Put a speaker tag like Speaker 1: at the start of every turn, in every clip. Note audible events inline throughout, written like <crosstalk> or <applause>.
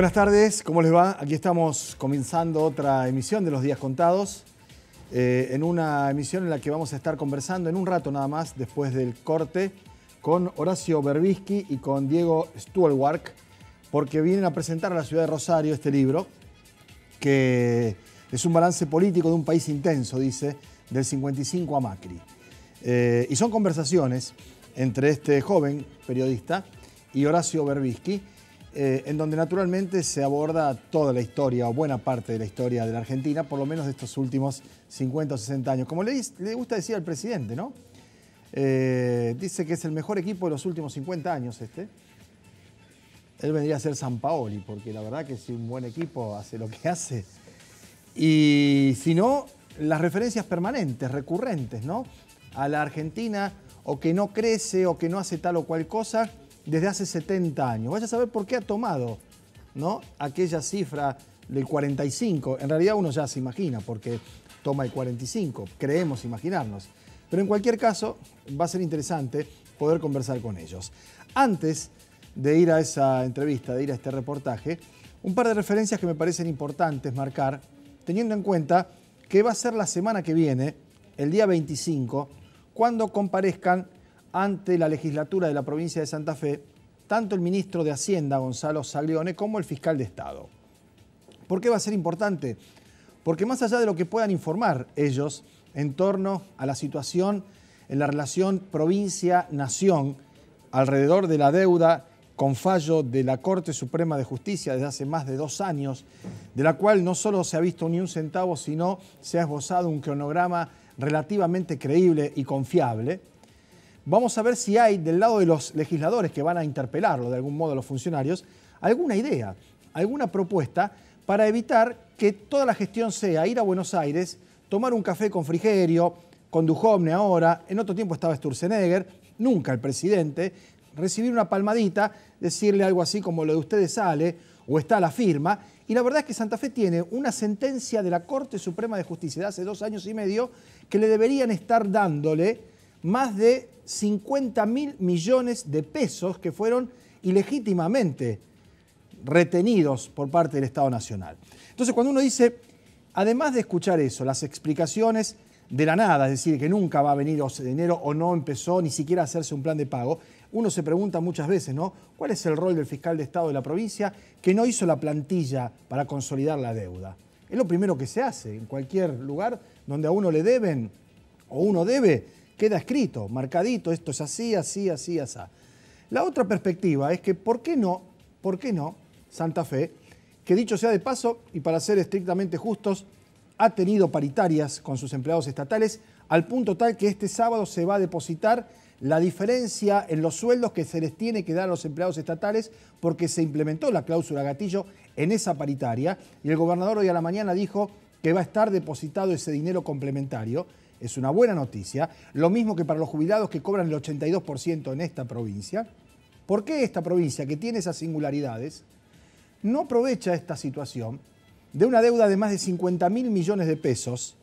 Speaker 1: Buenas tardes, ¿cómo les va? Aquí estamos comenzando otra emisión de Los Días Contados, eh, en una emisión en la que vamos a estar conversando en un rato nada más, después del corte, con Horacio Berbisky y con Diego Stuhlwark, porque vienen a presentar a la ciudad de Rosario este libro, que es un balance político de un país intenso, dice, del 55 a Macri. Eh, y son conversaciones entre este joven periodista y Horacio Berbisky, eh, en donde naturalmente se aborda toda la historia o buena parte de la historia de la Argentina, por lo menos de estos últimos 50 o 60 años. Como le, le gusta decir al presidente, ¿no? Eh, dice que es el mejor equipo de los últimos 50 años este. Él vendría a ser San Paoli, porque la verdad que si un buen equipo hace lo que hace. Y si no, las referencias permanentes, recurrentes, ¿no? A la Argentina, o que no crece, o que no hace tal o cual cosa desde hace 70 años. Vaya a saber por qué ha tomado ¿no? aquella cifra del 45. En realidad uno ya se imagina porque toma el 45, creemos imaginarnos. Pero en cualquier caso va a ser interesante poder conversar con ellos. Antes de ir a esa entrevista, de ir a este reportaje, un par de referencias que me parecen importantes marcar, teniendo en cuenta que va a ser la semana que viene, el día 25, cuando comparezcan ante la legislatura de la provincia de Santa Fe tanto el ministro de Hacienda, Gonzalo Saglione, como el fiscal de Estado. ¿Por qué va a ser importante? Porque más allá de lo que puedan informar ellos en torno a la situación en la relación provincia-nación alrededor de la deuda con fallo de la Corte Suprema de Justicia desde hace más de dos años, de la cual no solo se ha visto ni un centavo, sino se ha esbozado un cronograma relativamente creíble y confiable, Vamos a ver si hay del lado de los legisladores que van a interpelarlo de algún modo a los funcionarios, alguna idea, alguna propuesta para evitar que toda la gestión sea ir a Buenos Aires, tomar un café con Frigerio, con Dujovne ahora, en otro tiempo estaba Sturzenegger, nunca el presidente, recibir una palmadita, decirle algo así como lo de ustedes sale o está la firma. Y la verdad es que Santa Fe tiene una sentencia de la Corte Suprema de Justicia de hace dos años y medio que le deberían estar dándole más de 50 mil millones de pesos que fueron ilegítimamente retenidos por parte del Estado Nacional. Entonces, cuando uno dice, además de escuchar eso, las explicaciones de la nada, es decir, que nunca va a venir ese dinero o no empezó ni siquiera a hacerse un plan de pago, uno se pregunta muchas veces, ¿no? ¿Cuál es el rol del fiscal de Estado de la provincia que no hizo la plantilla para consolidar la deuda? Es lo primero que se hace en cualquier lugar donde a uno le deben o uno debe, Queda escrito, marcadito, esto es así, así, así, así. La otra perspectiva es que, ¿por qué no? ¿Por qué no? Santa Fe, que dicho sea de paso, y para ser estrictamente justos, ha tenido paritarias con sus empleados estatales, al punto tal que este sábado se va a depositar la diferencia en los sueldos que se les tiene que dar a los empleados estatales porque se implementó la cláusula gatillo en esa paritaria y el gobernador hoy a la mañana dijo que va a estar depositado ese dinero complementario es una buena noticia, lo mismo que para los jubilados que cobran el 82% en esta provincia. ¿Por qué esta provincia, que tiene esas singularidades, no aprovecha esta situación de una deuda de más de 50 mil millones de pesos,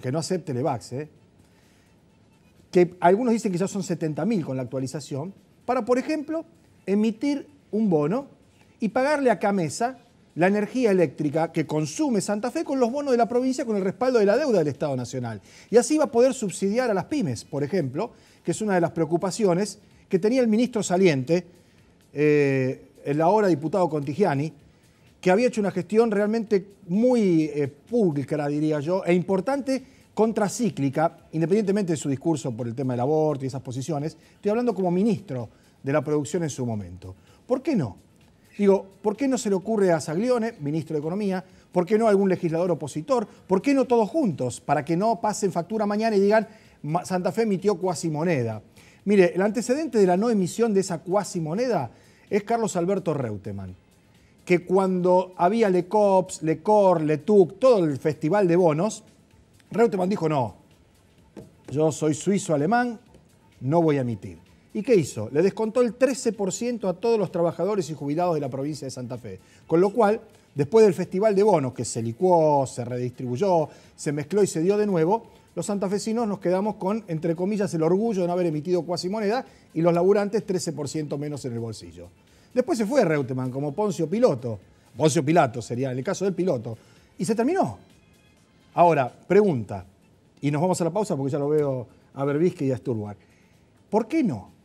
Speaker 1: que no acepte el eh? que algunos dicen que ya son 70 mil con la actualización, para, por ejemplo, emitir un bono y pagarle a Camesa la energía eléctrica que consume Santa Fe con los bonos de la provincia con el respaldo de la deuda del Estado Nacional. Y así va a poder subsidiar a las pymes, por ejemplo, que es una de las preocupaciones que tenía el ministro saliente, eh, el ahora diputado Contigiani, que había hecho una gestión realmente muy eh, pública, diría yo, e importante contracíclica, independientemente de su discurso por el tema del aborto y esas posiciones, estoy hablando como ministro de la producción en su momento. ¿Por qué no? Digo, ¿por qué no se le ocurre a Saglione, ministro de Economía, por qué no a algún legislador opositor? ¿Por qué no todos juntos? Para que no pasen factura mañana y digan, Santa Fe emitió cuasi moneda. Mire, el antecedente de la no emisión de esa cuasi moneda es Carlos Alberto Reutemann, que cuando había Lecops, Lecor, Letuc, todo el festival de bonos, Reutemann dijo, no, yo soy suizo-alemán, no voy a emitir. ¿Y qué hizo? Le descontó el 13% a todos los trabajadores y jubilados de la provincia de Santa Fe. Con lo cual, después del Festival de Bonos, que se licuó, se redistribuyó, se mezcló y se dio de nuevo, los santafesinos nos quedamos con, entre comillas, el orgullo de no haber emitido cuasi moneda y los laburantes 13% menos en el bolsillo. Después se fue Reutemann como Poncio Piloto, Poncio Pilato sería en el caso del piloto, y se terminó. Ahora, pregunta, y nos vamos a la pausa porque ya lo veo a Berbisque y a ¿Por qué no?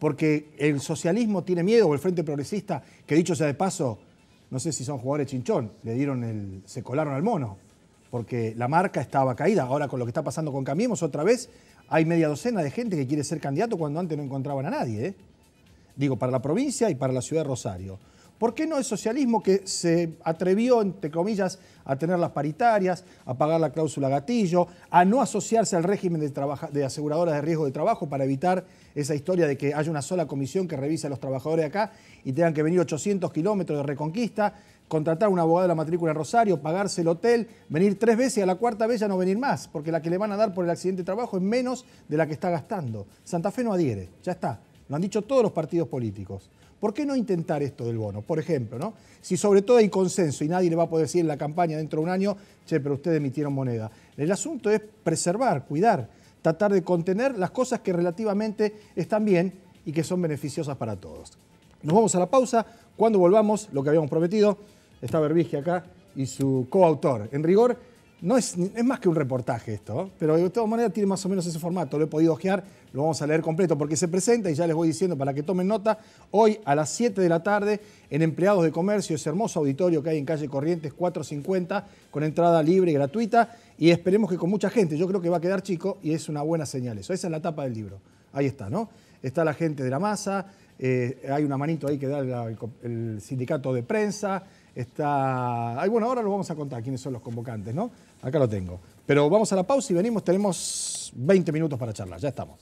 Speaker 1: porque el socialismo tiene miedo, o el Frente Progresista, que dicho sea de paso, no sé si son jugadores chinchón, le dieron el, se colaron al mono, porque la marca estaba caída. Ahora con lo que está pasando con Cambiemos, otra vez hay media docena de gente que quiere ser candidato cuando antes no encontraban a nadie. ¿eh? Digo, para la provincia y para la ciudad de Rosario. ¿Por qué no es socialismo que se atrevió, entre comillas, a tener las paritarias, a pagar la cláusula gatillo, a no asociarse al régimen de, de aseguradoras de riesgo de trabajo para evitar esa historia de que haya una sola comisión que revise a los trabajadores acá y tengan que venir 800 kilómetros de reconquista, contratar a un abogado de la matrícula en Rosario, pagarse el hotel, venir tres veces y a la cuarta vez ya no venir más, porque la que le van a dar por el accidente de trabajo es menos de la que está gastando. Santa Fe no adhiere, ya está. Lo han dicho todos los partidos políticos. ¿Por qué no intentar esto del bono? Por ejemplo, ¿no? Si sobre todo hay consenso y nadie le va a poder decir en la campaña dentro de un año, che, pero ustedes emitieron moneda. El asunto es preservar, cuidar, tratar de contener las cosas que relativamente están bien y que son beneficiosas para todos. Nos vamos a la pausa. Cuando volvamos, lo que habíamos prometido, está Berbigia acá y su coautor. En rigor, no es, más que un reportaje esto, pero de todas maneras tiene más o menos ese formato. Lo he podido ojear, lo vamos a leer completo porque se presenta y ya les voy diciendo para que tomen nota. Hoy a las 7 de la tarde en Empleados de Comercio, ese hermoso auditorio que hay en calle Corrientes 450, con entrada libre y gratuita. Y esperemos que con mucha gente. Yo creo que va a quedar chico y es una buena señal eso. Esa es la tapa del libro. Ahí está, ¿no? Está la gente de la masa, eh, hay una manito ahí que da el, sindicato de prensa. Está. bueno, ahora lo vamos a contar quiénes son los convocantes, ¿no? Acá lo tengo. Pero vamos a la pausa y venimos, tenemos 20 minutos para charlar, ya estamos.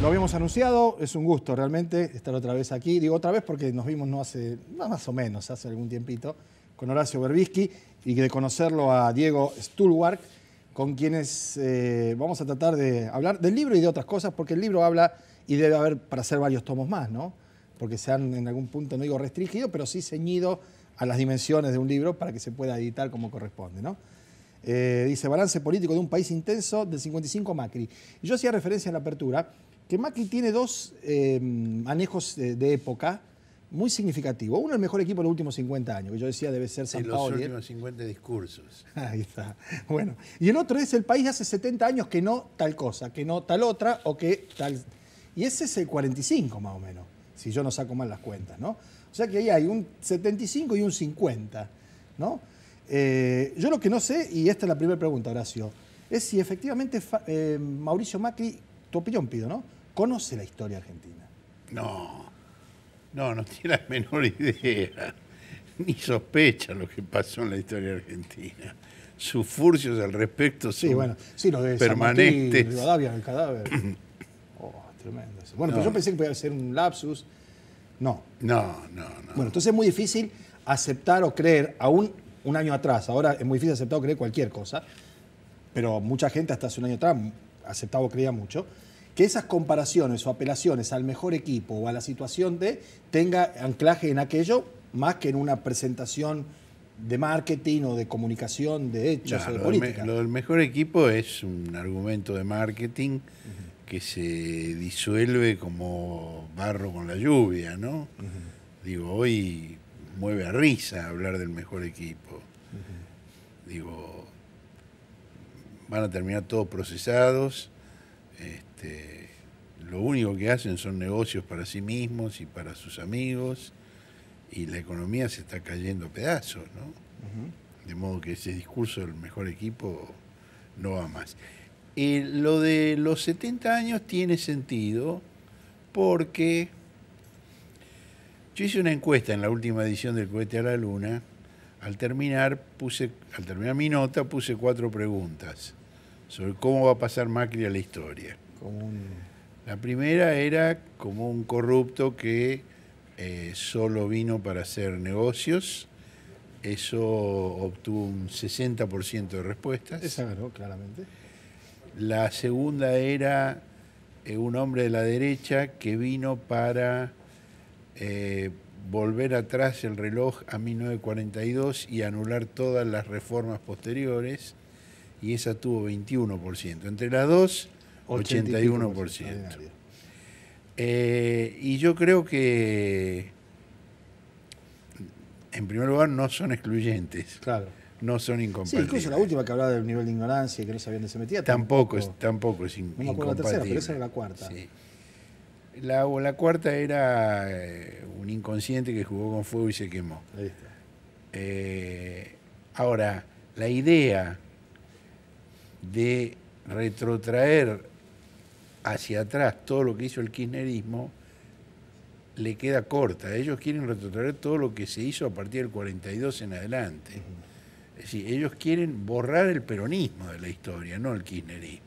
Speaker 1: Lo habíamos anunciado, es un gusto realmente estar otra vez aquí. Digo otra vez porque nos vimos no hace, más o menos, hace algún tiempito, con Horacio Berbisky y de conocerlo a Diego Stulwark con quienes eh, vamos a tratar de hablar del libro y de otras cosas, porque el libro habla y debe haber para hacer varios tomos más, ¿no? Porque se han en algún punto, no digo restringido, pero sí ceñido a las dimensiones de un libro para que se pueda editar como corresponde, ¿no? Eh, dice, balance político de un país intenso del 55 Macri. yo hacía referencia en la apertura que Macri tiene dos eh, manejos de época muy significativo. Uno, el mejor equipo de los últimos 50 años, que yo decía debe ser San Paolo. los ¿eh?
Speaker 2: últimos 50
Speaker 1: discursos. <laughs> Ahí está. Bueno, y el otro es el país hace 70 años que no tal cosa, que no tal otra o que tal... Y ese es el 45 más o menos, si yo no saco mal las cuentas, ¿no? O sea que ahí hay un 75 y un 50, ¿no? Eh, yo lo que no sé, y esta es la primera pregunta, Horacio, es si efectivamente eh, Mauricio Macri, tu opinión pido, ¿no? ¿Conoce la historia argentina?
Speaker 2: No. No, no tiene la menor idea, ni sospecha lo que pasó en la historia
Speaker 1: argentina.
Speaker 2: Sus furcios al respecto son sí, bueno, sí, lo de el
Speaker 1: cadáver. <clears throat> Oh, tremendo. Bueno, yo pensé que podía ser un lapsus. No. No, no, no. Bueno, entonces es muy difícil aceptar o creer, aún un año atrás, ahora es muy difícil aceptar o creer cualquier cosa, pero mucha gente hasta hace un año atrás aceptaba o creía mucho que esas comparaciones o apelaciones al mejor equipo o a la situación de tenga anclaje en aquello más que en una presentación de marketing o de comunicación de hechos lo política. Del
Speaker 2: lo del mejor equipo es un argumento de marketing que se disuelve como barro con la lluvia, ¿no? Digo, hoy mueve a risa hablar del mejor equipo. Digo, van a terminar todos procesados. Este, lo único que hacen son negocios para sí mismos y para sus amigos, y la economía se está cayendo a pedazos, ¿no? De modo que ese discurso del mejor equipo no va más. lo de los 70 años tiene sentido porque yo hice una encuesta en la última edición del cohete a la luna. Al terminar, puse, al terminar mi nota puse cuatro preguntas sobre cómo va a pasar Macri a la historia. Como La primera era como un corrupto que eh, solo vino para hacer negocios. Eso obtuvo un 60% de respuestas. Esa claramente. La segunda era eh, un hombre de la derecha que vino para eh, volver atrás el reloj a 1942 y anular todas las reformas posteriores, y esa tuvo 21%. Entre las dos, 81%. Eh, y yo creo que, en primer lugar, no son excluyentes. Claro. No son incompatibles. Sí, incluso la
Speaker 1: última que hablaba del nivel de ignorancia y que no sabían dónde se metía. Tampoco, tampoco
Speaker 2: es, tampoco la tercera, pero era
Speaker 1: la cuarta. La, cuarta era eh,
Speaker 2: un inconsciente que jugó con fuego y se quemó. Ahí está. Eh, ahora, la idea de retrotraer hacia atrás todo lo que hizo el kirchnerismo, le queda corta. Ellos quieren retrotraer todo lo que se hizo a partir del 42 en adelante. Es decir, ellos quieren borrar el peronismo de la historia, no el kirchnerismo.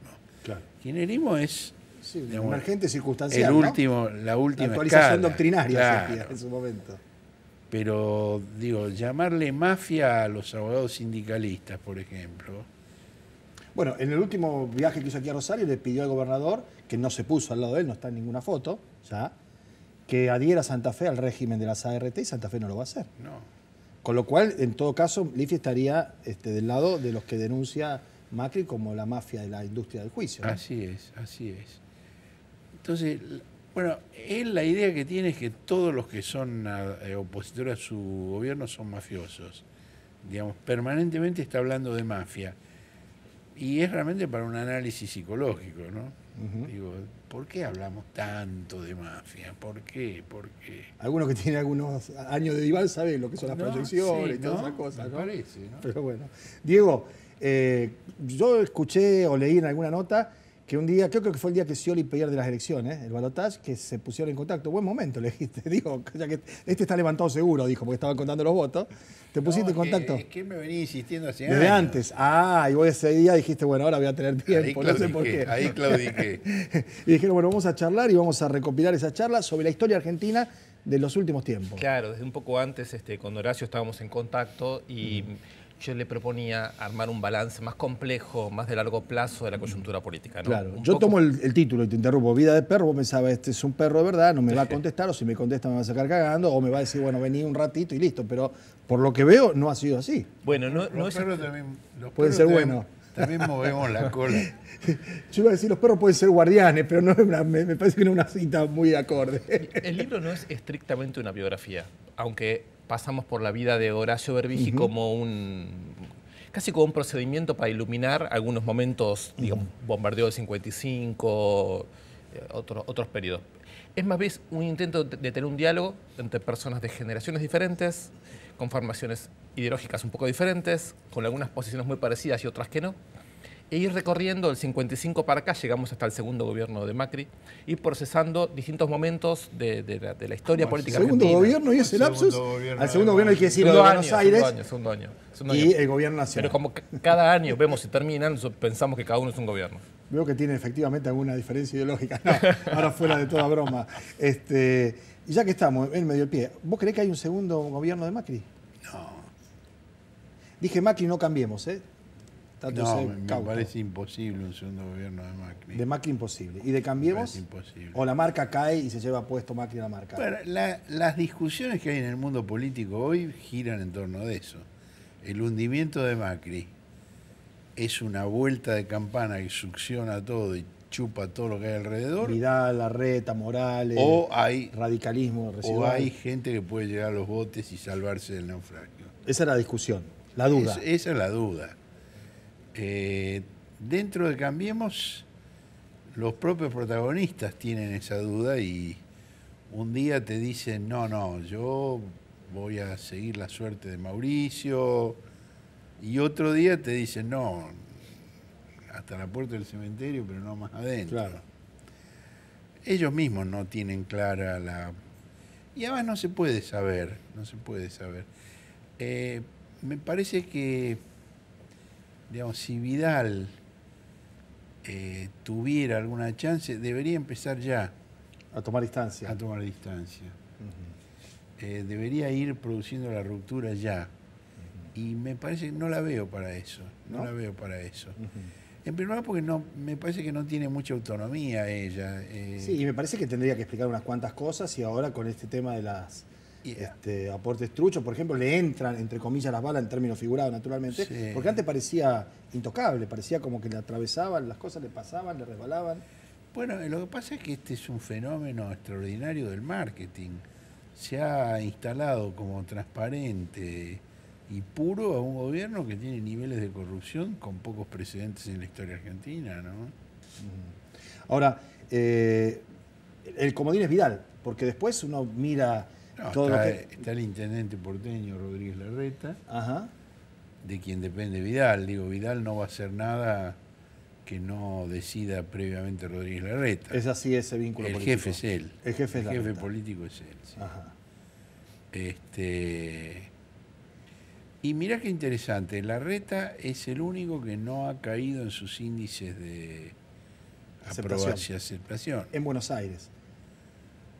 Speaker 2: El kirchnerismo es sí, emergente circunstancial, el último, la última actualización doctrinaria
Speaker 1: en su momento.
Speaker 2: Pero digo, llamarle mafia a los abogados sindicalistas, por ejemplo,
Speaker 1: bueno, en el último viaje que hizo aquí a Rosario le pidió al gobernador, que no se puso al lado de él, no está en ninguna foto, ya, que adhiera Santa Fe al régimen de las ART y Santa Fe no lo va a hacer. No. Con lo cual, en todo caso, Lifi estaría este, del lado de los que denuncia Macri como la mafia de la industria del juicio. Así es, así es. Entonces,
Speaker 2: bueno, él la idea que tiene es que todos los que son eh, opositores a su gobierno son mafiosos. Digamos, permanentemente está hablando de mafia. Y es realmente para un análisis psicológico, ¿no? Digo,
Speaker 1: ¿por qué hablamos
Speaker 2: tanto de mafia? ¿Por qué? ¿Por qué?
Speaker 1: Algunos que tienen algunos años de diván saben lo que son las proyecciones y todas esas cosas, ¿no? Pero bueno. Diego, eh, yo escuché o leí en alguna nota que un día, creo que fue el día que Scioli de las elecciones, el balotaje, que se pusieron en contacto. Buen momento, le dijiste. <laughs> Dijo, ya que este está levantado seguro, dijo, porque estaban contando los votos. ¿Te pusiste en contacto? Es
Speaker 2: me venía insistiendo hace Desde antes.
Speaker 1: Ah, y vos ese día dijiste, bueno, ahora voy a tener tiempo, no sé por qué. Ahí claudiqué. <laughs> y dijeron, bueno, vamos a charlar y vamos a recopilar esa charla sobre la historia argentina de los últimos tiempos.
Speaker 3: Claro, desde un poco antes, este, con Horacio estábamos en contacto y yo le proponía armar un balance más complejo, más de largo plazo de la coyuntura política. Claro, yo tomo
Speaker 1: el, título y te interrumpo, vida de perro, vos pensabas, este es un perro de verdad, no me va a contestar, o si me contesta me va a sacar cagando, o me va a decir, bueno, vení un ratito y listo, pero por lo que veo no ha sido así.
Speaker 3: Bueno, no, los es... Perros también, los Pueden ser buenos. También movemos la cola. <laughs>
Speaker 1: Yo iba a decir, los perros pueden ser guardianes, pero no me, parece que no es una cita muy acorde.
Speaker 3: el libro no es estrictamente una biografía, aunque pasamos por la vida de Horacio Berbigi como un casi como un procedimiento para iluminar algunos momentos, digamos, bombardeo del 55, eh, otros otros periodos. Es más bien un intento de tener un diálogo entre personas de generaciones diferentes, con formaciones ideológicas un poco diferentes, con algunas posiciones muy parecidas y otras que no e ir recorriendo el 55 para acá, llegamos hasta el segundo gobierno de Macri, y procesando distintos momentos de, la historia política. El segundo gobierno y ese lapsus. Al segundo gobierno hay que decir Buenos Aires. Segundo año, Y el gobierno nacional. Pero como cada año vemos y terminan, pensamos que cada uno es un gobierno.
Speaker 1: Veo que tiene efectivamente alguna diferencia ideológica. No, <laughs> ahora fuera de toda broma. Este, y ya que estamos en medio del pie, ¿vos creés que hay un segundo gobierno de Macri? No. Dije Macri, no cambiemos, ¿eh?
Speaker 2: No, me, parece
Speaker 1: imposible un segundo gobierno de Macri. De Macri imposible. ¿Y de Cambiemos? ¿O la marca cae y se lleva puesto Macri a la marca? Bueno, las
Speaker 2: discusiones que hay en el mundo político hoy giran en torno de eso. El hundimiento de Macri es una vuelta de campana que succiona todo y chupa
Speaker 1: todo lo que hay alrededor. la reta Morales, o hay, radicalismo O hay
Speaker 2: gente que puede llegar a los botes y salvarse del naufragio.
Speaker 1: Esa es la discusión, la duda.
Speaker 2: esa es la duda. Eh, dentro de Cambiemos, los propios protagonistas tienen esa duda y un día te dicen, no, no, yo voy a seguir la suerte de Mauricio, y otro día te dicen, no, hasta la puerta del cementerio, pero no más adentro. Ellos mismos no tienen clara la... Y además no se puede saber, no se puede saber. Eh, me parece que digamos, si Vidal eh, tuviera alguna chance, debería empezar ya. A tomar distancia. A tomar distancia. Eh, debería ir produciendo la ruptura ya. Y me parece que no la veo para eso. No, la veo para eso.
Speaker 1: En primer lugar, porque no, me parece que no tiene mucha autonomía ella. Eh. Sí, y me parece que tendría que explicar unas cuantas cosas y ahora con este tema de las este, aportes truchos, por ejemplo, le entran, entre comillas, las balas en términos figurados, naturalmente, porque antes parecía intocable, parecía como que le atravesaban, las cosas le pasaban, le resbalaban. Bueno, lo que pasa es que este es un fenómeno extraordinario del marketing. Se
Speaker 2: ha instalado como transparente y puro a un gobierno que tiene niveles de corrupción con pocos precedentes en la historia argentina, ¿no? Mm.
Speaker 1: Ahora, eh, el comodín es viral, porque después uno mira está,
Speaker 2: el intendente porteño Rodríguez Larreta, de quien depende Vidal. Digo, Vidal no va a hacer nada que no decida previamente Rodríguez Larreta. Es así ese vínculo el jefe es él. El jefe, jefe político es él. Este... Y mirá qué interesante, Larreta es el único que no ha caído en sus índices de aprobación
Speaker 1: aceptación. En Buenos Aires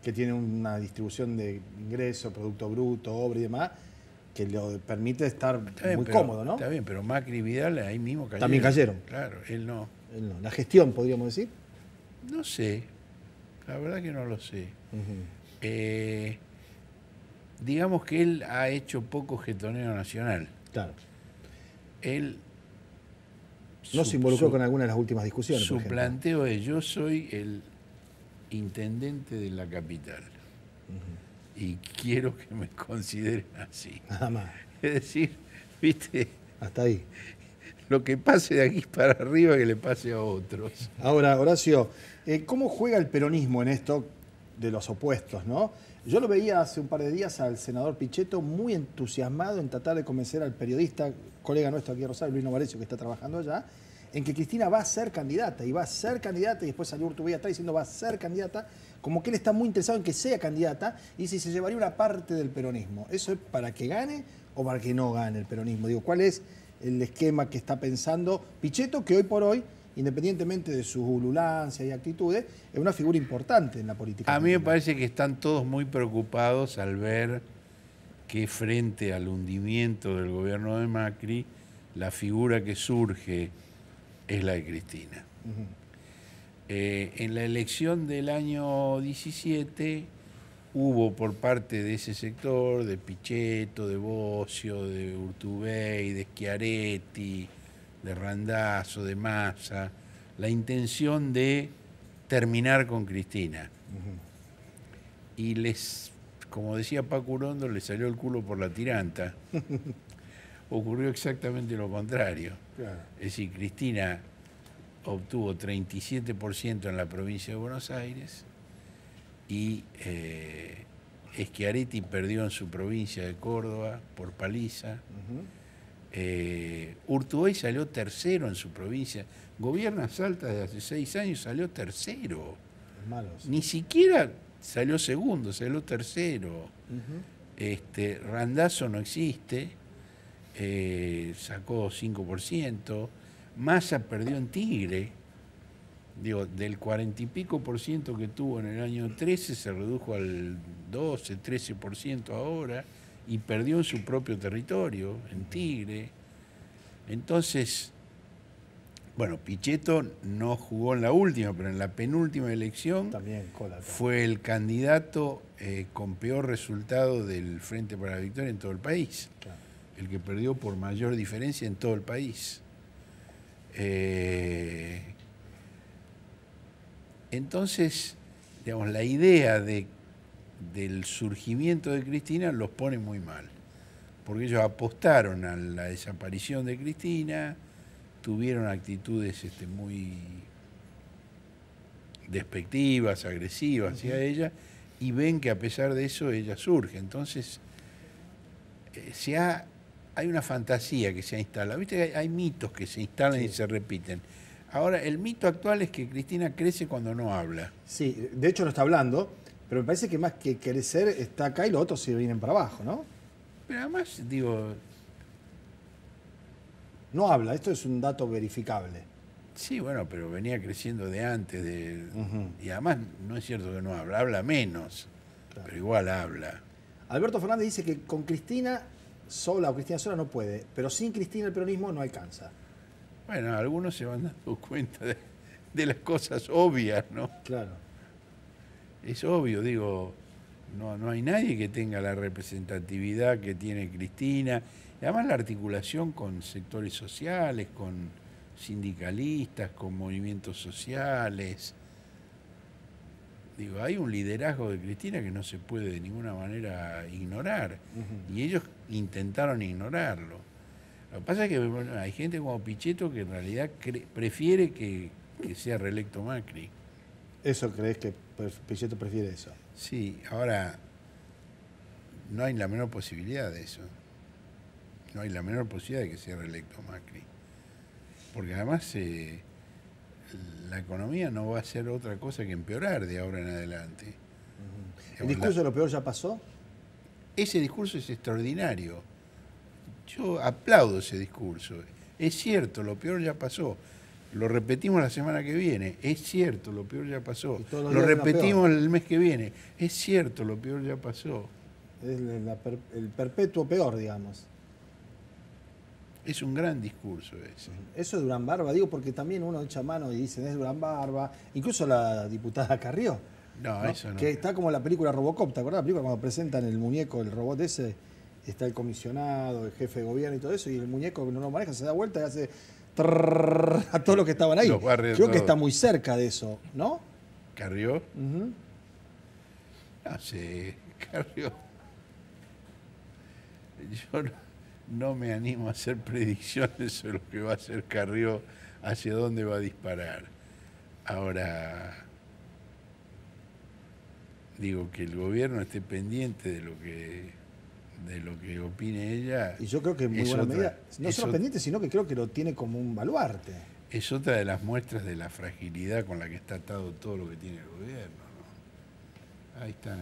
Speaker 1: que tiene una distribución de ingresos, Producto Bruto, obra y demás, que lo permite estar muy cómodo, ¿no? Está bien,
Speaker 2: pero Macri y Vidal ahí mismo cayeron. También cayeron. Claro, él no.
Speaker 1: La gestión, podríamos decir.
Speaker 2: No sé, la verdad que no lo sé. Eh, digamos que él ha hecho poco getoneo nacional. Claro. Él...
Speaker 1: No se involucró con alguna de las últimas discusiones. Su
Speaker 2: planteo es, yo soy el intendente de la capital. Y
Speaker 1: quiero que me
Speaker 2: consideren así. Nada más. Es decir, viste. Hasta
Speaker 1: ahí. Lo que pase de aquí para arriba que le pase a otros. Ahora, Horacio, eh, ¿cómo juega el peronismo en esto de los opuestos, no? Yo lo veía hace un par de días al senador Pichetto muy entusiasmado en tratar de convencer al periodista, colega nuestro aquí a Rosario, Luis Novarecio, que está trabajando allá, en que Cristina va a ser candidata y va a ser candidata y después salió Urtubey está diciendo va a ser candidata, como que él está muy interesado en que sea candidata y si se llevaría una parte del peronismo. ¿Eso es para que gane o para que no gane el peronismo? Digo, ¿cuál es el esquema que está pensando Pichetto, que hoy por hoy, independientemente de sus ululancias y actitudes, es una figura importante en la política? A mí me
Speaker 2: parece que están todos muy preocupados al ver que frente al hundimiento del gobierno de Macri, la figura que surge es la de Cristina. Eh, en la elección del año 17 hubo por parte de ese sector, de Pichetto, de Bocio, de Urtubey, de Schiaretti, de Randazzo, de Massa, la intención de terminar con Cristina. Y les, como decía Paco Urondo, les salió el culo por la tiranta. <laughs> ocurrió exactamente lo contrario. Es decir, Cristina obtuvo 37% en la provincia de Buenos Aires y eh, perdió en su provincia de Córdoba por paliza. Eh, salió tercero en su provincia. Gobierna Salta de hace seis años, salió tercero. Ni siquiera salió segundo, salió tercero. este, Randazo no existe. Eh, sacó 5%, Massa perdió en Tigre, digo, del 40 y pico por ciento que tuvo en el año 13 se redujo al 12, 13 por ciento ahora y perdió en su propio territorio, en Tigre. Entonces, bueno, Pichetto no jugó en la última, pero en la penúltima elección fue el candidato eh, con peor resultado del Frente para la Victoria en todo el país el que perdió por mayor diferencia en todo el país. Eh, entonces, digamos, la idea de, del surgimiento de Cristina los pone muy mal, porque ellos apostaron a la desaparición de Cristina, tuvieron actitudes este, muy despectivas, agresivas hacia ella, y ven que a pesar de eso ella surge. Entonces, eh, se ha hay una fantasía que se ha instalado. Viste hay, mitos que se instalan y se repiten. Ahora, el mito actual es que Cristina crece
Speaker 1: cuando no habla. Sí, de hecho no está hablando, pero me parece que más que crecer está acá y los otros se vienen para abajo, ¿no?
Speaker 2: Pero además, digo... No habla, esto es un dato verificable. Sí, bueno, pero venía creciendo de antes. De... Y además no es cierto que no habla, habla menos, pero igual habla.
Speaker 1: Alberto Fernández dice que con Cristina sola o Cristina sola no puede, pero sin Cristina el peronismo no alcanza.
Speaker 2: Bueno, algunos se van dando <laughs> cuenta de, las cosas obvias, ¿no? Claro. Es obvio, digo, no, no hay nadie que tenga la representatividad que tiene Cristina. además la articulación con sectores sociales, con sindicalistas, con movimientos sociales. Digo, hay un liderazgo de Cristina que no se puede de ninguna manera ignorar. Y ellos intentaron ignorarlo. Lo que pasa es que hay gente como Pichetto que en realidad prefiere que, sea reelecto Macri.
Speaker 1: ¿Eso crees que Pichetto prefiere eso? Sí, ahora
Speaker 2: no hay la menor posibilidad de eso. No hay la menor posibilidad de que sea reelecto Macri. Porque además eh, la economía no va a ser otra cosa que empeorar de ahora en adelante. ¿El discurso de lo peor ya pasó? Ese discurso es extraordinario. Yo aplaudo ese discurso. Es cierto, lo peor ya pasó. Lo repetimos la semana que viene. Es cierto, lo peor ya pasó. Lo repetimos el mes que viene. Es cierto, lo peor ya pasó.
Speaker 1: Es el perpetuo peor, digamos. Es un gran discurso ese. Eso es Durán Barba, digo, porque también uno echa mano y dice, es Durán Barba, incluso la diputada Carrió no, eso no. Que está como la película Robocop, ¿te acuerdas? La película cuando presentan el muñeco, el robot ese, está el comisionado, el jefe de gobierno y todo eso, y el muñeco que no lo maneja, se da vuelta y hace
Speaker 2: a todos los que estaban ahí. Yo Creo que está
Speaker 1: muy cerca de eso, ¿no?
Speaker 2: ¿Carrió? No Carrió. Yo no, no me animo a hacer predicciones sobre lo que va a hacer Carrió, hacia dónde va a disparar. Ahora digo, que el gobierno esté pendiente de lo que de lo que opine ella. Y yo creo que en muy buena medida, no solo pendiente,
Speaker 1: sino que creo que lo tiene como un baluarte.
Speaker 2: Es otra de las muestras de la fragilidad con la que está atado todo lo que tiene el gobierno. Ahí están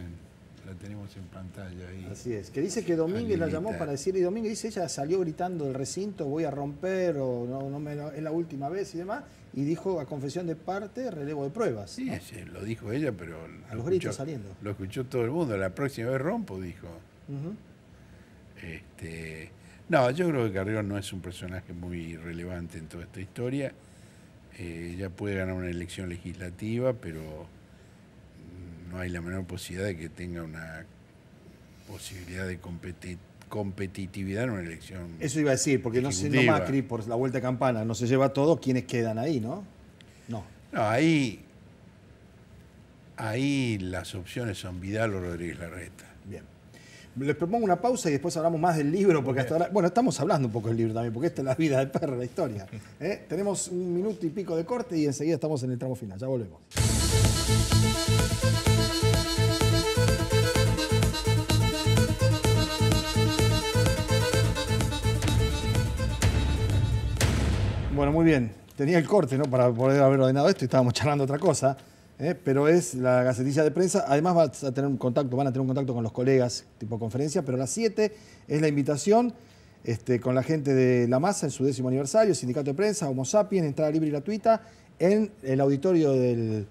Speaker 2: la tenemos en pantalla
Speaker 1: ahí. Así es, que dice que Domínguez la llamó para decir y Domínguez dice, ella salió gritando del recinto, voy a romper, o no, no me, es la última vez y demás, y dijo a confesión de parte, relevo de pruebas. Sí,
Speaker 2: lo dijo ella, pero... A los gritos saliendo. Lo escuchó todo el mundo, la próxima vez rompo, dijo. este, no, yo creo que Carrión no es un personaje muy relevante en toda esta historia. ella eh, puede ganar una elección legislativa, pero no hay la menor posibilidad de que tenga una posibilidad de competitividad en una elección. Eso iba a decir, porque no siendo Macri
Speaker 1: por la vuelta de campana no se lleva todo, quienes quedan ahí, ¿no? No. No,
Speaker 2: ahí, ahí las opciones son Vidal o Rodríguez Larreta. Bien.
Speaker 1: Les propongo una pausa y después hablamos más del libro, porque hasta ahora, bueno, estamos hablando un poco del libro también, porque esta es la vida del perro, la historia. <laughs> ¿eh? Tenemos un minuto y pico de corte y enseguida estamos en el tramo final. Ya volvemos. Bueno, muy bien. Tenía el corte, ¿no? Para poder haber ordenado esto y estábamos charlando otra cosa. ¿eh? Pero es la gacetilla de prensa. Además vas a tener un contacto, van a tener un contacto con los colegas, tipo conferencia, pero a las 7 es la invitación este, con la gente de La Masa en su décimo aniversario, Sindicato de Prensa, Homo Sapiens, entrada libre y gratuita en el auditorio del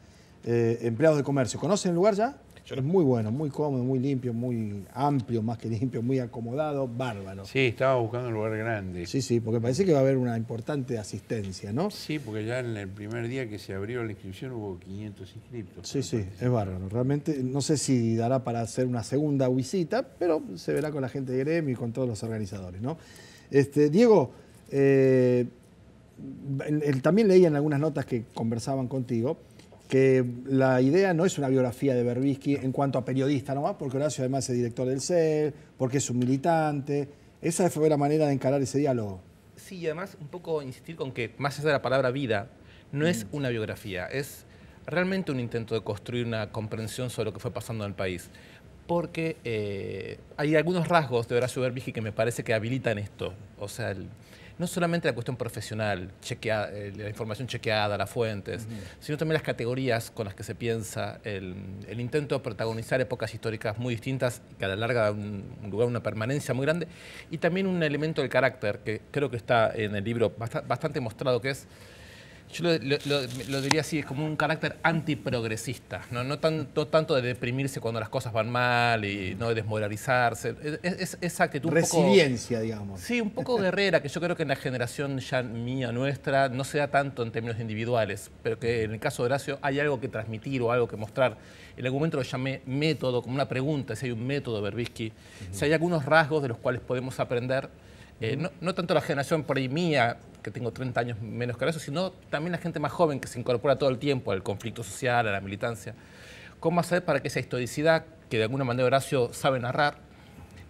Speaker 1: eh, Empleados de Comercio. ¿Conocen el lugar ya? es muy bueno, muy cómodo, muy limpio, muy amplio, más que limpio, muy acomodado, bárbaro. Sí, estaba buscando un lugar grande. Sí, sí, porque parece que va a haber una importante asistencia, ¿no?
Speaker 2: Sí, porque ya en el primer día que se abrió la inscripción hubo 500
Speaker 1: inscriptos. Sí, sí, es bárbaro. Realmente no sé si dará para hacer una segunda visita, pero se verá con la gente de gremio y con todos los organizadores, ¿no? Este, Diego, eh, también leía en algunas notas que conversaban contigo que la idea no es una biografía de Berbisky en cuanto a periodista nomás, porque Horacio además es director del CEL, porque es un militante. Esa fue la manera de encarar ese diálogo.
Speaker 3: Sí, y además un poco insistir con que, más allá de la palabra vida, no es mm. una biografía, es realmente un intento de construir una comprensión sobre lo que fue pasando en el país. Porque eh, hay algunos rasgos de Horacio Berbisky que me parece que habilitan esto. O sea, el, no solamente la cuestión profesional, eh, la información chequeada, las fuentes, sino también las categorías con las que se piensa, el, intento de protagonizar épocas históricas muy distintas, que a la larga da un, lugar, una permanencia muy grande, y también un elemento del carácter que creo que está en el libro bastante mostrado, que es yo lo, diría así, es como un carácter antiprogresista, ¿no? No, no tanto de deprimirse cuando las cosas van mal y no de desmoralizarse. Es, esa actitud Resiliencia,
Speaker 1: un poco, digamos. Sí,
Speaker 3: un poco guerrera, que yo creo que en la generación ya mía, nuestra, no se da tanto en términos individuales, pero que en el caso de Horacio hay algo que transmitir o algo que mostrar. El argumento lo llamé método, como una pregunta, si hay un método, Berbisky, si hay algunos rasgos de los cuales podemos aprender, eh, no, no tanto la generación por ahí mía, que tengo 30 años menos que eso, sino también la gente más joven que se incorpora todo el tiempo al conflicto social, a la militancia. ¿Cómo hacer para que esa historicidad, que de alguna manera Horacio sabe narrar,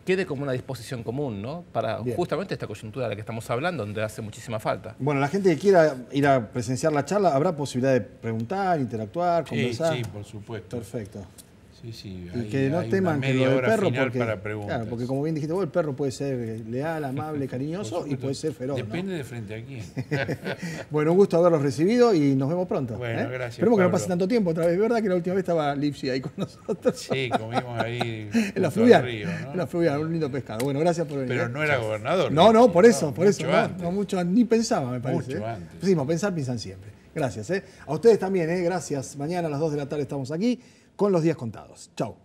Speaker 1: quede como una disposición común, ¿no? Para
Speaker 3: justamente esta coyuntura de la que estamos hablando, donde hace muchísima
Speaker 2: falta.
Speaker 1: Bueno, la gente que quiera ir a presenciar la charla, ¿habrá posibilidad de preguntar, interactuar, conversar? Sí, sí,
Speaker 2: por supuesto. Perfecto. Sí, sí, y que no teman que lo del perro, porque, claro,
Speaker 1: porque como bien dijiste vos, el perro puede ser leal, amable, <laughs> cariñoso y puede ser feroz. Depende de frente a quién. <laughs> bueno, un gusto haberlos recibido y nos vemos pronto. Bueno, ¿eh? gracias. Esperemos que no pase tanto tiempo otra vez. Es verdad que la última vez estaba Lipsy ahí con <laughs> nosotros. sí, comimos ahí. en la fluvial. En la fluvial, un lindo pescado. Bueno, gracias por venir. Pero ¿eh? no era gobernador. No, no, por eso, no, por mucho eso. Antes. No, mucho, ni pensaba, me parece. Mucho ¿eh? antes. Sí, pensar piensan siempre. Gracias. ¿eh? A ustedes también, gracias. Mañana a las 2 de la tarde estamos aquí con los días contados. Chao.